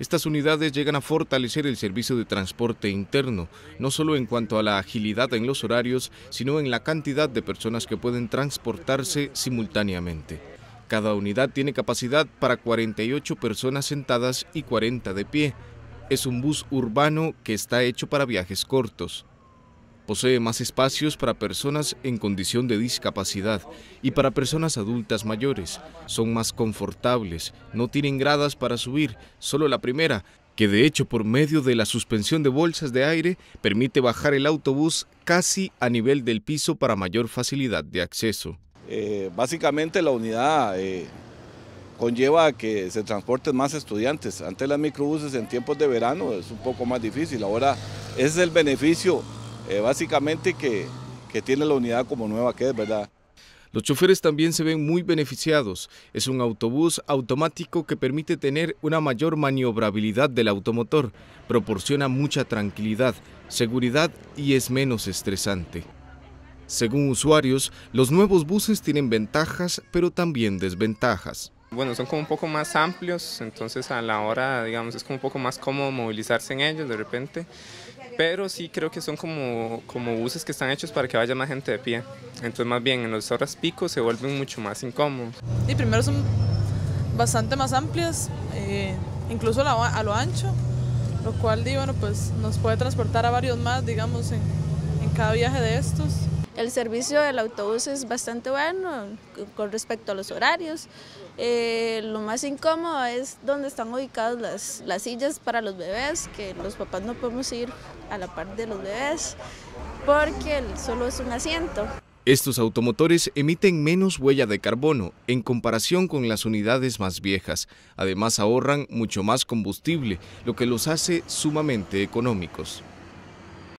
Estas unidades llegan a fortalecer el servicio de transporte interno, no solo en cuanto a la agilidad en los horarios, sino en la cantidad de personas que pueden transportarse simultáneamente. Cada unidad tiene capacidad para 48 personas sentadas y 40 de pie. Es un bus urbano que está hecho para viajes cortos. Posee más espacios para personas en condición de discapacidad y para personas adultas mayores. Son más confortables, no tienen gradas para subir, solo la primera, que de hecho por medio de la suspensión de bolsas de aire permite bajar el autobús casi a nivel del piso para mayor facilidad de acceso. Eh, básicamente la unidad eh, conlleva que se transporten más estudiantes. Antes las microbuses en tiempos de verano es un poco más difícil, ahora ese es el beneficio eh, básicamente que, que tiene la unidad como nueva que es, ¿verdad? Los choferes también se ven muy beneficiados. Es un autobús automático que permite tener una mayor maniobrabilidad del automotor, proporciona mucha tranquilidad, seguridad y es menos estresante. Según usuarios, los nuevos buses tienen ventajas pero también desventajas. Bueno, son como un poco más amplios, entonces a la hora, digamos, es como un poco más cómodo movilizarse en ellos de repente, pero sí creo que son como, como buses que están hechos para que vaya más gente de pie. Entonces más bien en las horas pico se vuelven mucho más incómodos. Y primero son bastante más amplias, eh, incluso a lo ancho, lo cual, bueno, pues nos puede transportar a varios más, digamos, en, en cada viaje de estos. El servicio del autobús es bastante bueno con respecto a los horarios. Eh, lo más incómodo es donde están ubicadas las, sillas para los bebés, que los papás no podemos ir a la parte de los bebés porque solo es un asiento. Estos automotores emiten menos huella de carbono en comparación con las unidades más viejas. Además ahorran mucho más combustible, lo que los hace sumamente económicos.